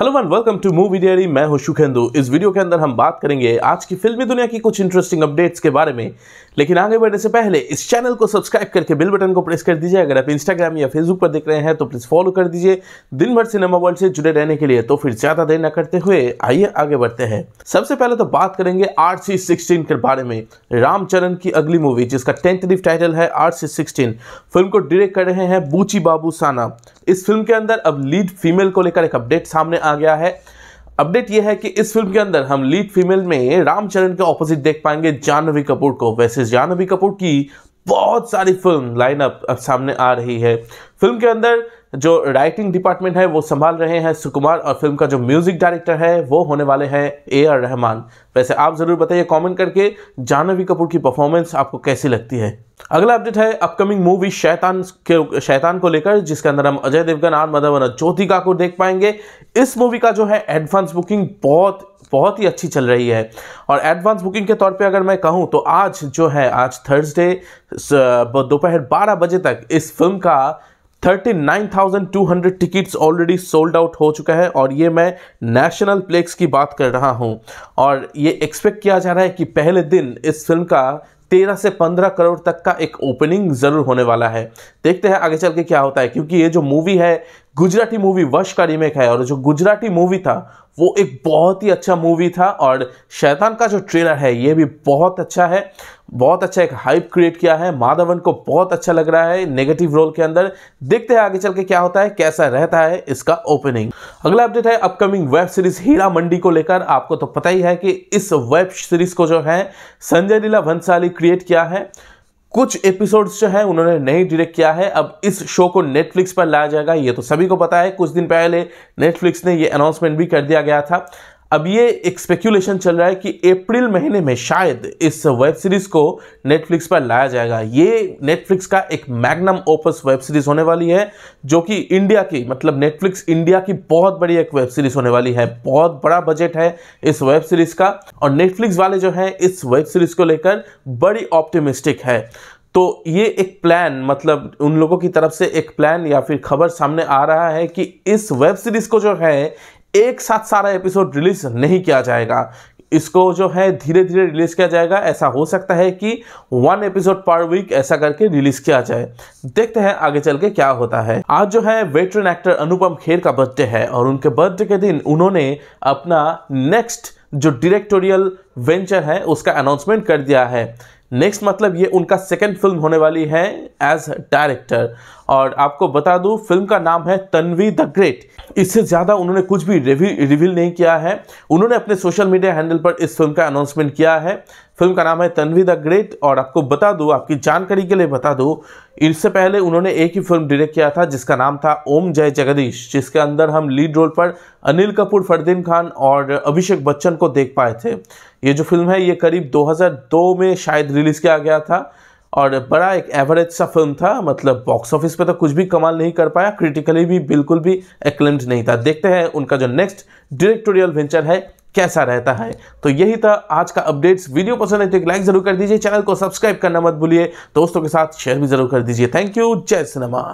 hello one welcome to movie diary मैं हूं शुखेंदु इस वीडियो के अंदर हम बात करेंगे आज की फिल्मी दुनिया की कुछ इंटरेस्टिंग अपडेट्स के बारे में लेकिन आगे बढ़ने से पहले इस चैनल को सब्सक्राइब करके बिल बटन को प्रेस कर दीजिए अगर आप इंस्टाग्राम या फेसबुक पर देख रहे हैं तो प्लीज़ फॉलो कर दीजिए दिन भर सिनेमा वर्ल्ड से जुड़े रहने के लिए तो फिर ज़्यादा देर न करते हुए आइए आगे बढ़ते हैं सबसे पहले तो बात करेंगे आर सी सिक्सटीन के बारे में रामचरण की अगली मूवी जिसका टेंटेटिव टाइटल है आर सी सिक्सटीन फिल्म को डायरेक्ट कर रहे हैं बूची बाबू साना इस फिल्म के अंदर अब लीड फीमेल को लेकर एक अपडेट सामने आ गया है अपडेट यह है कि इस फिल्म के अंदर हम लीड फीमेल में रामचरण के ऑपोजिट देख पाएंगे जानवी कपूर को वैसे जानवी कपूर की बहुत सारी फिल्म लाइनअप अब सामने आ रही है फिल्म के अंदर जो राइटिंग डिपार्टमेंट है वो संभाल रहे हैं सुकुमार और फिल्म का जो म्यूजिक डायरेक्टर है वो होने वाले हैं ए आर रहमान वैसे आप ज़रूर बताइए कमेंट करके जानवी कपूर की परफॉर्मेंस आपको कैसी लगती है अगला अपडेट है अपकमिंग मूवी शैतान के शैतान को लेकर जिसके अंदर हम अजय देवगन आर मधवन और ज्योतिका को देख पाएंगे इस मूवी का जो है एडवांस बुकिंग बहुत बहुत ही अच्छी चल रही है और एडवांस बुकिंग के तौर पे अगर मैं कहूँ तो आज जो है आज थर्सडे दोपहर बारह बजे तक इस फिल्म का thirty nine thousand two hundred tickets already sold out हो चुका है और ये मैं नेशनल प्लेक्स की बात कर रहा हूँ और ये एक्सपेक्ट किया जा रहा है कि पहले दिन इस फिल्म का तेरह से पंद्रह करोड़ तक का एक ओपनिंग ज़रूर होने वाला है देखते हैं आगे चल के क्या होता है क्योंकि ये जो मूवी है गुजराती मूवी वश का रीमेक है और जो गुजराती मूवी था वो एक बहुत ही अच्छा मूवी था और शैतान का जो ट्रेलर है ये भी बहुत अच्छा है बहुत अच्छा एक हाइप क्रिएट किया है माधवन को बहुत अच्छा लग रहा है नेगेटिव रोल के अंदर देखते हैं आगे चल के क्या होता है कैसा रहता है इसका ओपनिंग अगला अपडेट है upcoming web series Heera Mandi को लेकर आपको तो पता ही है कि इस वेब सीरीज को जो है संजय लीला भंसाली क्रिएट किया है कुछ एपिसोड्स जो है उन्होंने नहीं डायरेक्ट किया है अब इस शो को नेटफ्लिक्स पर लाया जाएगा ये तो सभी को पता है कुछ दिन पहले नेटफ्लिक्स ने ये अनाउंसमेंट भी कर दिया गया था अब ये एक स्पेक्यूलेशन चल रहा है कि अप्रैल महीने में शायद इस वेब सीरीज़ को नेटफ्लिक्स पर लाया जाएगा ये नेटफ्लिक्स का एक मैग्नम ओपस वेब सीरीज़ होने वाली है जो कि इंडिया की मतलब नेटफ्लिक्स इंडिया की बहुत बड़ी एक वेब सीरीज़ होने वाली है बहुत बड़ा बजट है इस वेब सीरीज़ का और नेटफ्लिक्स वाले जो हैं इस वेब सीरीज़ को लेकर बड़ी ऑप्टिमिस्टिक है तो ये एक प्लान मतलब उन लोगों की तरफ से एक प्लान या फिर खबर सामने आ रहा है कि इस वेब सीरीज़ को जो है एक साथ सारा एपिसोड रिलीज नहीं किया जाएगा इसको जो है धीरे धीरे रिलीज किया जाएगा ऐसा हो सकता है कि वन एपिसोड पर वीक ऐसा करके रिलीज किया जाए देखते हैं आगे चल के क्या होता है आज जो है वेटरन एक्टर अनुपम खेर का बर्थडे है और उनके बर्थडे के दिन उन्होंने अपना नेक्स्ट जो डायरेक्टोरियल वेंचर है उसका अनाउंसमेंट कर दिया है नेक्स्ट मतलब ये उनका सेकेंड फिल्म होने वाली है एज डायरेक्टर और आपको बता दूं फिल्म का नाम है तन्वी द ग्रेट इससे ज़्यादा उन्होंने कुछ भी रिवील नहीं किया है उन्होंने अपने सोशल मीडिया हैंडल पर इस फिल्म का अनाउंसमेंट किया है फिल्म का नाम है तनवी द ग्रेट और आपको बता दूँ आपकी जानकारी के लिए बता दूँ इससे पहले उन्होंने एक ही फिल्म डायरेक्ट किया था जिसका नाम था ओम जय जगदीश जिसके अंदर हम लीड रोल पर अनिल कपूर फरदीन खान और अभिषेक बच्चन को देख पाए थे ये जो फिल्म है ये करीब 2002 में शायद रिलीज़ किया गया था और बड़ा एक एवरेज सा फिल्म था मतलब बॉक्स ऑफिस पे तो कुछ भी कमाल नहीं कर पाया क्रिटिकली भी बिल्कुल भी एक्लेम्ड नहीं था देखते हैं उनका जो नेक्स्ट डायरेक्टोरियल वेंचर है कैसा रहता है तो यही था आज का अपडेट्स वीडियो पसंद है तो एक लाइक जरूर कर दीजिए चैनल को सब्सक्राइब करना मत भूलिए दोस्तों के साथ शेयर भी जरूर कर दीजिए थैंक यू जय सिनेमा